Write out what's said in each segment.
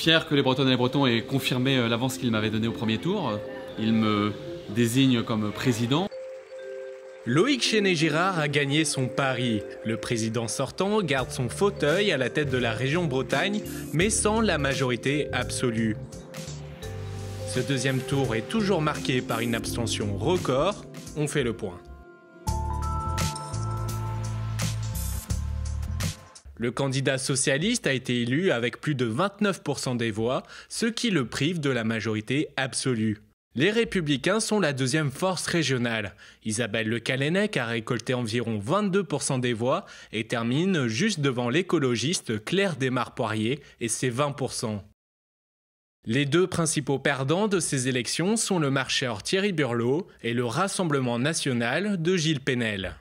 Fier que les Bretonnes et les Bretons aient confirmé euh, l'avance qu'ils m'avaient donnée au premier tour, ils me désignent comme président. Loïc Chenet-Girard a gagné son pari. Le président sortant garde son fauteuil à la tête de la région Bretagne, mais sans la majorité absolue. Ce deuxième tour est toujours marqué par une abstention record. On fait le point. Le candidat socialiste a été élu avec plus de 29% des voix, ce qui le prive de la majorité absolue. Les républicains sont la deuxième force régionale. Isabelle Le Callennec a récolté environ 22% des voix et termine juste devant l'écologiste Claire Desmarpoirier et ses 20%. Les deux principaux perdants de ces élections sont le marcheur Thierry Burlot et le Rassemblement national de Gilles Pénel.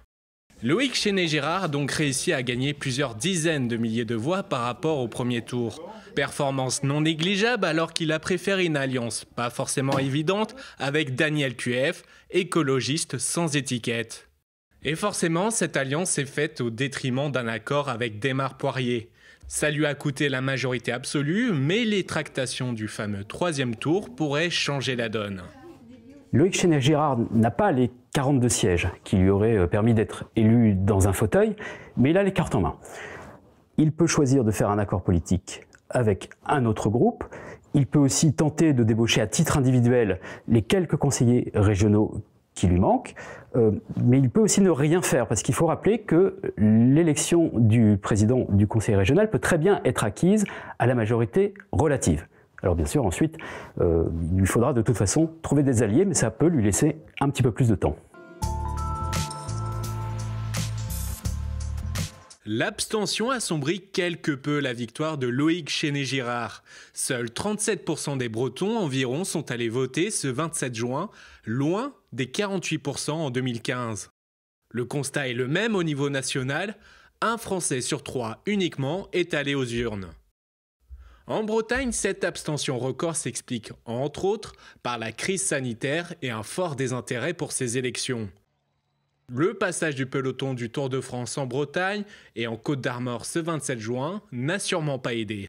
Loïc Chenet-Gérard donc réussi à gagner plusieurs dizaines de milliers de voix par rapport au premier tour. Performance non négligeable alors qu'il a préféré une alliance pas forcément évidente avec Daniel QF, écologiste sans étiquette. Et forcément, cette alliance est faite au détriment d'un accord avec Démar Poirier. Ça lui a coûté la majorité absolue, mais les tractations du fameux troisième tour pourraient changer la donne. Loïc gérard n'a pas les 42 sièges qui lui auraient euh, permis d'être élu dans un fauteuil, mais il a les cartes en main. Il peut choisir de faire un accord politique avec un autre groupe. Il peut aussi tenter de débaucher à titre individuel les quelques conseillers régionaux qui lui manquent, euh, mais il peut aussi ne rien faire, parce qu'il faut rappeler que l'élection du président du conseil régional peut très bien être acquise à la majorité relative. Alors bien sûr, ensuite, euh, il lui faudra de toute façon trouver des alliés, mais ça peut lui laisser un petit peu plus de temps. L'abstention assombrit quelque peu la victoire de Loïc Chéné-Girard. Seuls 37% des Bretons environ sont allés voter ce 27 juin, loin des 48% en 2015. Le constat est le même au niveau national, un Français sur trois uniquement est allé aux urnes. En Bretagne, cette abstention record s'explique, entre autres, par la crise sanitaire et un fort désintérêt pour ces élections. Le passage du peloton du Tour de France en Bretagne et en Côte d'Armor ce 27 juin n'a sûrement pas aidé.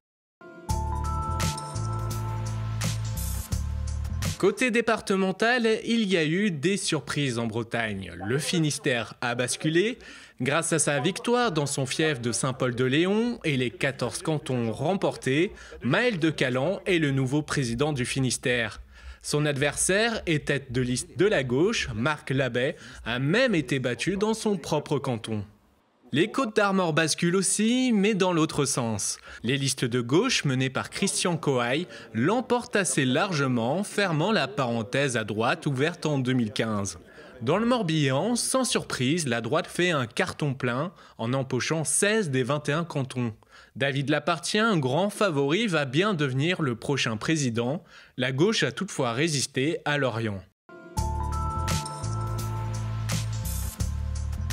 Côté départemental, il y a eu des surprises en Bretagne. Le Finistère a basculé. Grâce à sa victoire dans son fief de Saint-Paul-de-Léon et les 14 cantons remportés, Maël de Calan est le nouveau président du Finistère. Son adversaire et tête de liste de la gauche, Marc Labbé, a même été battu dans son propre canton. Les Côtes d'Armor basculent aussi, mais dans l'autre sens. Les listes de gauche menées par Christian Coaille l'emportent assez largement, fermant la parenthèse à droite ouverte en 2015. Dans le Morbihan, sans surprise, la droite fait un carton plein en empochant 16 des 21 cantons. David Lapartien, grand favori, va bien devenir le prochain président. La gauche a toutefois résisté à Lorient.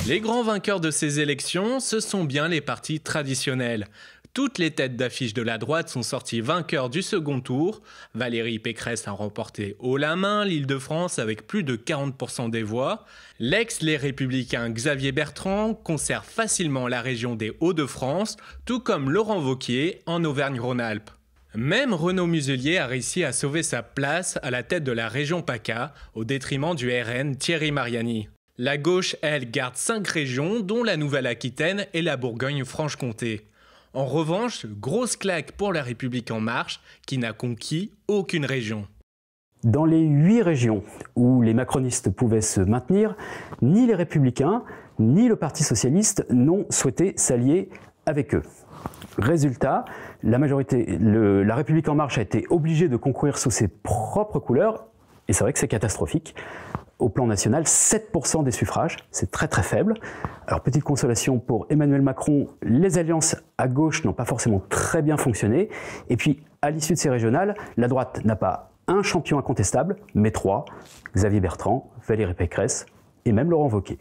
Les grands vainqueurs de ces élections, ce sont bien les partis traditionnels. Toutes les têtes d'affiche de la droite sont sorties vainqueurs du second tour. Valérie Pécresse a remporté haut la main l'Île-de-France avec plus de 40% des voix. L'ex-les républicains Xavier Bertrand conserve facilement la région des Hauts-de-France, tout comme Laurent Vauquier en Auvergne-Rhône-Alpes. Même Renaud Muselier a réussi à sauver sa place à la tête de la région PACA au détriment du RN Thierry Mariani. La gauche, elle, garde cinq régions, dont la Nouvelle-Aquitaine et la Bourgogne-Franche-Comté. En revanche, grosse claque pour la République en marche, qui n'a conquis aucune région. Dans les huit régions où les macronistes pouvaient se maintenir, ni les républicains, ni le Parti socialiste n'ont souhaité s'allier avec eux. Résultat, la République en marche a été obligée de concourir sous ses propres couleurs, et c'est vrai que c'est catastrophique au plan national 7% des suffrages, c'est très très faible. Alors petite consolation pour Emmanuel Macron, les alliances à gauche n'ont pas forcément très bien fonctionné, et puis à l'issue de ces régionales, la droite n'a pas un champion incontestable, mais trois, Xavier Bertrand, Valérie Pécresse et même Laurent Wauquiez.